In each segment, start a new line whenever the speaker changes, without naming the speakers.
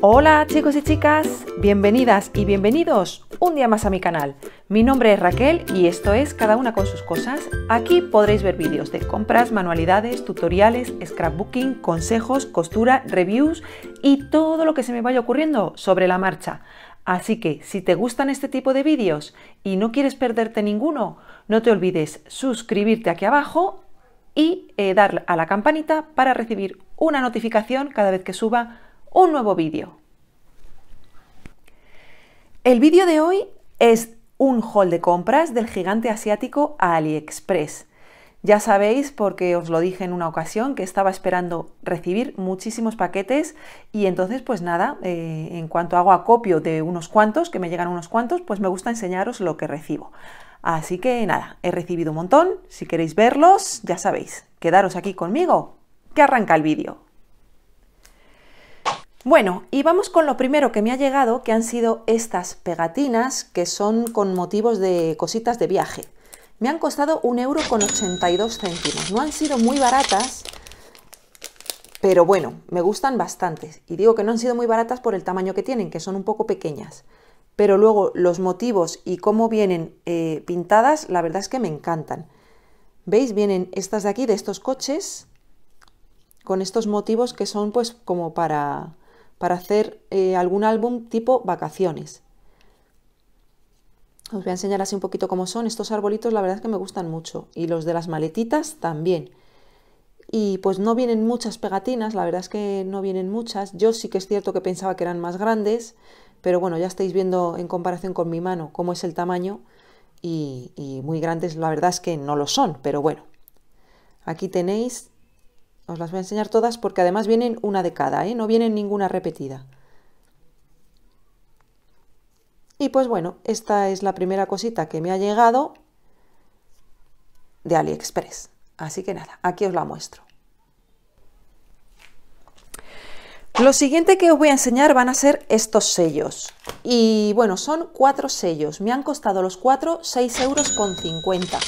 Hola chicos y chicas, bienvenidas y bienvenidos un día más a mi canal. Mi nombre es Raquel y esto es Cada una con sus cosas. Aquí podréis ver vídeos de compras, manualidades, tutoriales, scrapbooking, consejos, costura, reviews y todo lo que se me vaya ocurriendo sobre la marcha. Así que si te gustan este tipo de vídeos y no quieres perderte ninguno, no te olvides suscribirte aquí abajo y eh, dar a la campanita para recibir una notificación cada vez que suba un nuevo vídeo. El vídeo de hoy es un haul de compras del gigante asiático AliExpress. Ya sabéis, porque os lo dije en una ocasión, que estaba esperando recibir muchísimos paquetes y entonces pues nada, eh, en cuanto hago acopio de unos cuantos, que me llegan unos cuantos, pues me gusta enseñaros lo que recibo. Así que nada, he recibido un montón, si queréis verlos, ya sabéis, quedaros aquí conmigo, que arranca el vídeo. Bueno, y vamos con lo primero que me ha llegado, que han sido estas pegatinas, que son con motivos de cositas de viaje. Me han costado un euro con 82 céntimos. No han sido muy baratas, pero bueno, me gustan bastante. Y digo que no han sido muy baratas por el tamaño que tienen, que son un poco pequeñas. Pero luego los motivos y cómo vienen eh, pintadas, la verdad es que me encantan. ¿Veis? Vienen estas de aquí, de estos coches, con estos motivos que son pues como para para hacer eh, algún álbum tipo vacaciones. Os voy a enseñar así un poquito cómo son. Estos arbolitos la verdad es que me gustan mucho y los de las maletitas también. Y pues no vienen muchas pegatinas, la verdad es que no vienen muchas. Yo sí que es cierto que pensaba que eran más grandes, pero bueno, ya estáis viendo en comparación con mi mano cómo es el tamaño y, y muy grandes la verdad es que no lo son, pero bueno. Aquí tenéis os las voy a enseñar todas porque además vienen una de cada, ¿eh? no vienen ninguna repetida. Y pues bueno, esta es la primera cosita que me ha llegado de AliExpress. Así que nada, aquí os la muestro. Lo siguiente que os voy a enseñar van a ser estos sellos. Y bueno, son cuatro sellos. Me han costado los cuatro 6,50 euros.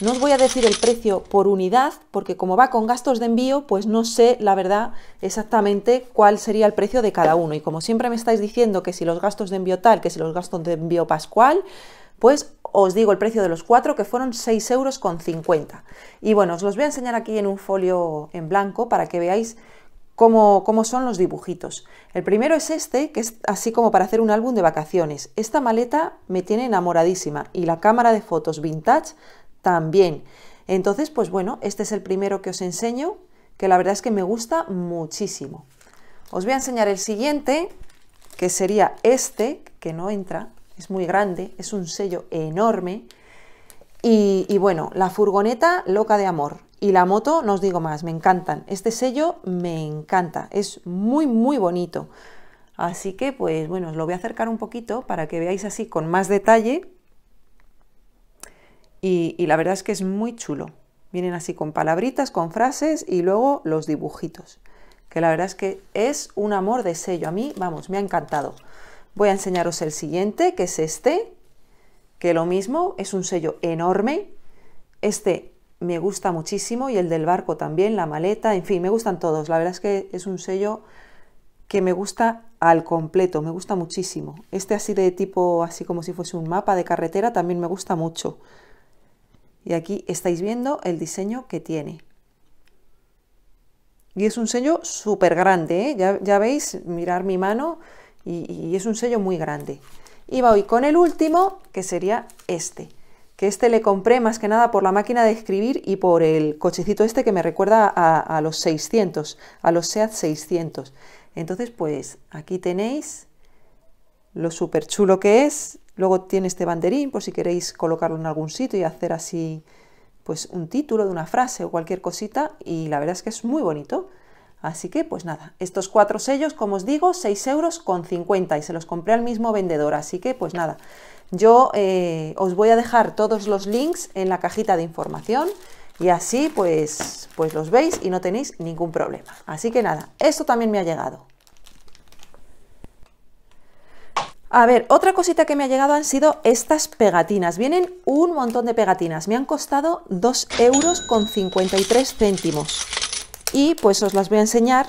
No os voy a decir el precio por unidad, porque como va con gastos de envío, pues no sé, la verdad, exactamente cuál sería el precio de cada uno. Y como siempre me estáis diciendo que si los gastos de envío tal, que si los gastos de envío pascual, pues os digo el precio de los cuatro, que fueron 6,50 euros. Y bueno, os los voy a enseñar aquí en un folio en blanco para que veáis Cómo, cómo, son los dibujitos. El primero es este, que es así como para hacer un álbum de vacaciones. Esta maleta me tiene enamoradísima y la cámara de fotos vintage también. Entonces, pues bueno, este es el primero que os enseño, que la verdad es que me gusta muchísimo. Os voy a enseñar el siguiente, que sería este, que no entra, es muy grande, es un sello enorme. Y, bueno, la furgoneta loca de amor y la moto, no os digo más, me encantan. Este sello me encanta, es muy, muy bonito. Así que, pues bueno, os lo voy a acercar un poquito para que veáis así con más detalle y, la verdad es que es muy chulo. Vienen así con palabritas, con frases y luego los dibujitos. Que la verdad es que es un amor de sello. A mí, vamos, me ha encantado. Voy a enseñaros el siguiente, que es este, que lo mismo, es un sello enorme. Este me gusta muchísimo y el del barco también, la maleta, en fin, me gustan todos. La verdad es que es un sello que me gusta al completo, me gusta muchísimo. Este así de tipo, así como si fuese un mapa de carretera, también me gusta mucho. Y aquí estáis viendo el diseño que tiene. Y es un sello súper grande, ¿eh? ya, veis, mirar mi mano, y, es un sello muy grande. Y voy con el último, que sería este, que este le compré más que nada por la máquina de escribir y por el cochecito este que me recuerda a, los 600, a los SEAT 600. Entonces, pues aquí tenéis lo súper chulo que es, Luego tiene este banderín por si queréis colocarlo en algún sitio y hacer así pues un título de una frase o cualquier cosita y la verdad es que es muy bonito. Así que pues nada, estos cuatro sellos, como os digo, 6 euros con 50 y se los compré al mismo vendedor. Así que pues nada, yo eh, os voy a dejar todos los links en la cajita de información y así pues, pues los veis y no tenéis ningún problema. Así que nada, esto también me ha llegado. A ver, otra cosita que me ha llegado han sido estas pegatinas. Vienen un montón de pegatinas. Me han costado 2 euros con 53 céntimos. Y pues os las voy a enseñar.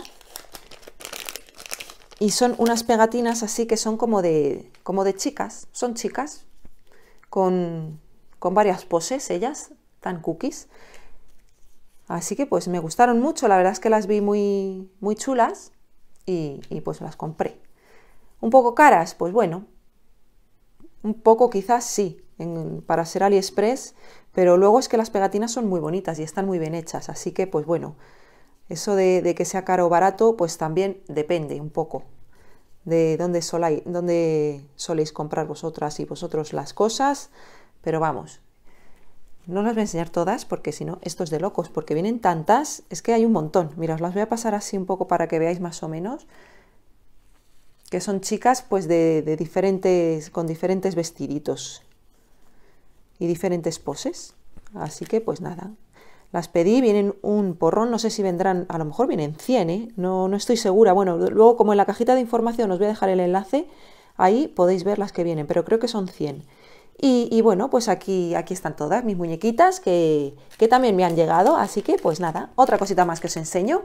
Y son unas pegatinas así que son como de, como de chicas. Son chicas con, con varias poses, ellas, tan cookies. Así que pues me gustaron mucho. La verdad es que las vi muy, muy chulas y pues las compré. ¿Un poco caras? Pues bueno, un poco quizás sí, para ser AliExpress, pero luego es que las pegatinas son muy bonitas y están muy bien hechas, así que pues bueno, eso de, que sea caro o barato, pues también depende un poco de dónde, soláis, dónde soléis comprar vosotras y vosotros las cosas, pero vamos, no las voy a enseñar todas porque si no, esto es de locos, porque vienen tantas, es que hay un montón. Mira, os las voy a pasar así un poco para que veáis más o menos que son chicas pues de, diferentes, con diferentes vestiditos y diferentes poses. Así que pues nada, las pedí, vienen un porrón, no sé si vendrán, a lo mejor vienen 100, ¿eh? no, no estoy segura. Bueno, luego como en la cajita de información os voy a dejar el enlace, ahí podéis ver las que vienen, pero creo que son 100. Y, y bueno, pues aquí, aquí están todas mis muñequitas que, que también me han llegado, así que pues nada, otra cosita más que os enseño.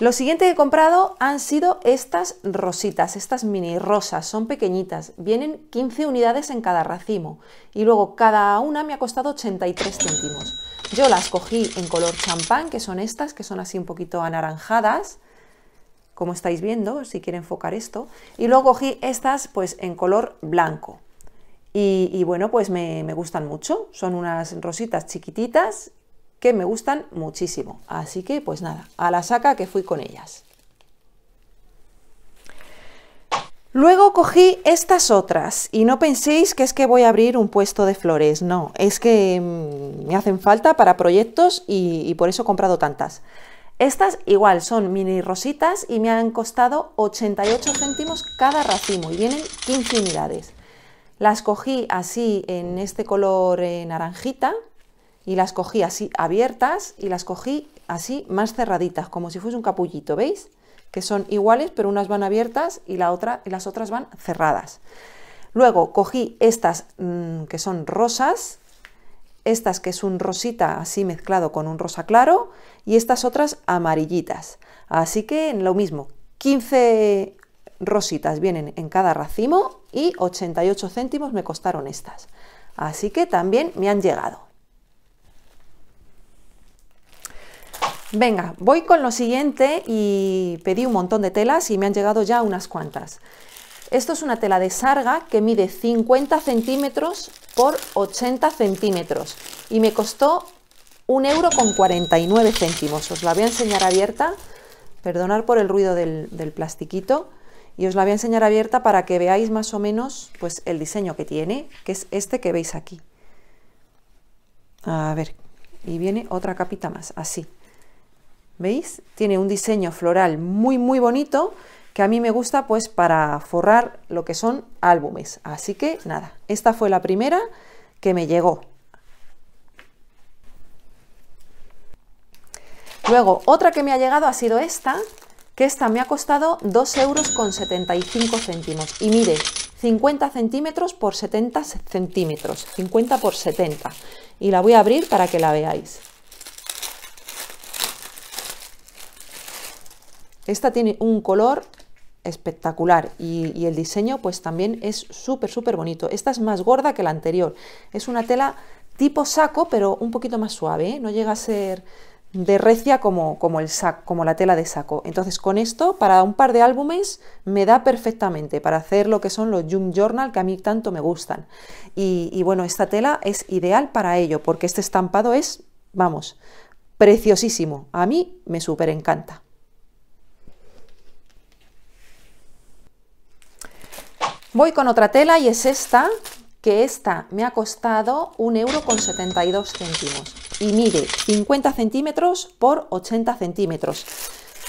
Lo siguiente que he comprado han sido estas rositas, estas mini rosas, son pequeñitas, vienen 15 unidades en cada racimo y luego cada una me ha costado 83 céntimos. Yo las cogí en color champán, que son estas, que son así un poquito anaranjadas, como estáis viendo, si quieren enfocar esto, y luego cogí estas pues en color blanco. Y, bueno, pues me gustan mucho, son unas rositas chiquititas que me gustan muchísimo. Así que pues nada, a la saca que fui con ellas. Luego cogí estas otras y no penséis que es que voy a abrir un puesto de flores, no, es que mm, me hacen falta para proyectos y, por eso he comprado tantas. Estas igual son mini rositas y me han costado 88 céntimos cada racimo y vienen 15 unidades. Las cogí así en este color eh, naranjita y las cogí así abiertas y las cogí así más cerraditas, como si fuese un capullito, ¿veis? Que son iguales, pero unas van abiertas y, la otra, y las otras van cerradas. Luego cogí estas mm, que son rosas, estas que es un rosita así mezclado con un rosa claro y estas otras amarillitas. Así que lo mismo, 15 rositas vienen en cada racimo y 88 céntimos me costaron estas. Así que también me han llegado. Venga, voy con lo siguiente y pedí un montón de telas y me han llegado ya unas cuantas. Esto es una tela de sarga que mide 50 centímetros por 80 centímetros y me costó un euro con 49 céntimos. Os la voy a enseñar abierta, perdonar por el ruido del, plastiquito, y os la voy a enseñar abierta para que veáis más o menos pues, el diseño que tiene, que es este que veis aquí. A ver, y viene otra capita más, así. ¿Veis? Tiene un diseño floral muy, muy bonito que a mí me gusta pues para forrar lo que son álbumes. Así que nada, esta fue la primera que me llegó. Luego, otra que me ha llegado ha sido esta, que esta me ha costado 2,75 euros céntimos. Y mire, 50 centímetros por 70 centímetros, 50 por 70. Y la voy a abrir para que la veáis. Esta tiene un color espectacular y, el diseño pues también es súper súper bonito. Esta es más gorda que la anterior. Es una tela tipo saco pero un poquito más suave, ¿eh? no llega a ser de recia como, como, la tela de saco. Entonces con esto para un par de álbumes me da perfectamente para hacer lo que son los Yum Journal que a mí tanto me gustan. Y, y bueno, esta tela es ideal para ello porque este estampado es, vamos, preciosísimo. A mí me súper encanta. Voy con otra tela y es esta, que esta me ha costado 1,72 euro y mide 50 centímetros por 80 centímetros.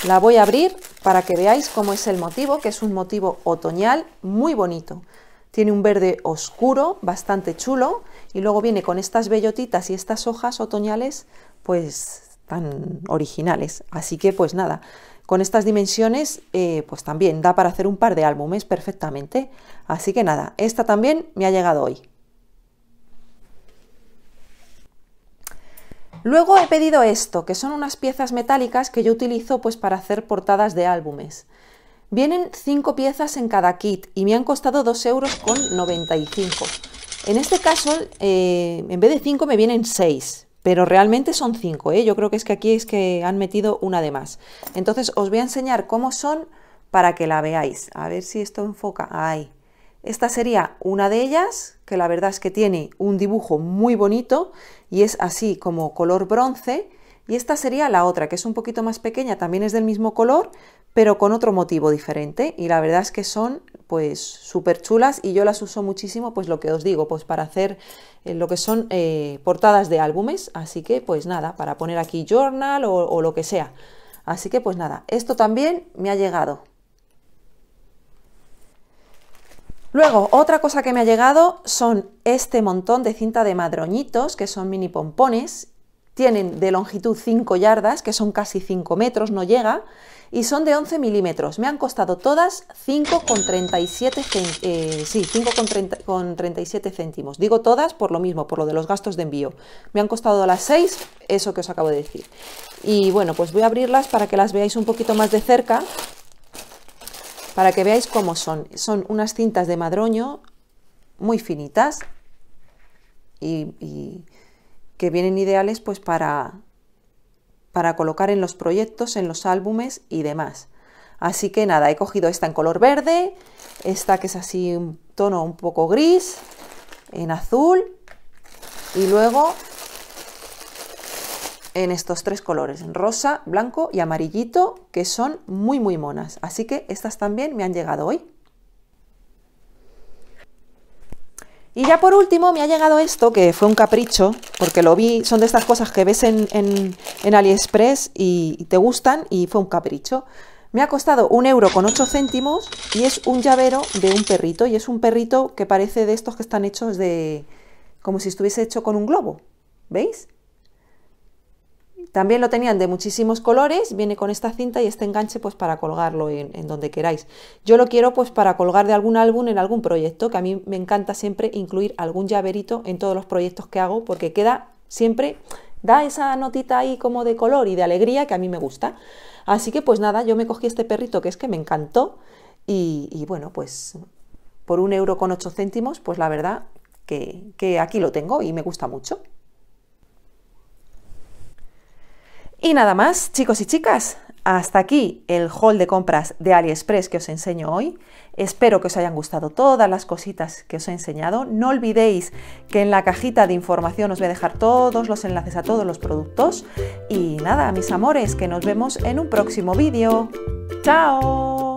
La voy a abrir para que veáis cómo es el motivo, que es un motivo otoñal muy bonito. Tiene un verde oscuro, bastante chulo, y luego viene con estas bellotitas y estas hojas otoñales, pues tan originales. Así que pues nada, con estas dimensiones, eh, pues también da para hacer un par de álbumes perfectamente. Así que nada, esta también me ha llegado hoy. Luego he pedido esto, que son unas piezas metálicas que yo utilizo pues para hacer portadas de álbumes. Vienen 5 piezas en cada kit y me han costado 2,95 euros. En este caso, eh, en vez de 5 me vienen 6 pero realmente son cinco, ¿eh? yo creo que es que aquí es que han metido una de más. Entonces os voy a enseñar cómo son para que la veáis, a ver si esto enfoca, ahí. Esta sería una de ellas, que la verdad es que tiene un dibujo muy bonito y es así como color bronce, y esta sería la otra, que es un poquito más pequeña, también es del mismo color, pero con otro motivo diferente y la verdad es que son pues súper chulas y yo las uso muchísimo pues lo que os digo pues para hacer eh, lo que son eh, portadas de álbumes así que pues nada para poner aquí journal o, o lo que sea así que pues nada esto también me ha llegado Luego, otra cosa que me ha llegado son este montón de cinta de madroñitos, que son mini pompones. Tienen de longitud 5 yardas, que son casi 5 metros, no llega y son de 11 milímetros. Me han costado todas 5,37 eh, sí, 5,37 céntimos. Digo todas por lo mismo, por lo de los gastos de envío. Me han costado las 6, eso que os acabo de decir. Y bueno, pues voy a abrirlas para que las veáis un poquito más de cerca, para que veáis cómo son. Son unas cintas de madroño muy finitas y que vienen ideales pues para para colocar en los proyectos, en los álbumes y demás. Así que nada, he cogido esta en color verde, esta que es así un tono un poco gris, en azul y luego en estos tres colores, en rosa, blanco y amarillito, que son muy muy monas. Así que estas también me han llegado hoy. Y ya por último me ha llegado esto, que fue un capricho, porque lo vi, son de estas cosas que ves en, AliExpress y, y, te gustan, y fue un capricho. Me ha costado un euro con ocho céntimos y es un llavero de un perrito, y es un perrito que parece de estos que están hechos de... como si estuviese hecho con un globo, ¿veis? También lo tenían de muchísimos colores, viene con esta cinta y este enganche pues para colgarlo en, donde queráis. Yo lo quiero pues para colgar de algún álbum en algún proyecto, que a mí me encanta siempre incluir algún llaverito en todos los proyectos que hago porque queda siempre, da esa notita ahí como de color y de alegría que a mí me gusta. Así que pues nada, yo me cogí este perrito que es que me encantó y, bueno pues por un euro con ocho céntimos pues la verdad que, que aquí lo tengo y me gusta mucho. Y nada más, chicos y chicas, hasta aquí el haul de compras de AliExpress que os enseño hoy. Espero que os hayan gustado todas las cositas que os he enseñado. No olvidéis que en la cajita de información os voy a dejar todos los enlaces a todos los productos. Y nada, mis amores, que nos vemos en un próximo vídeo. ¡Chao!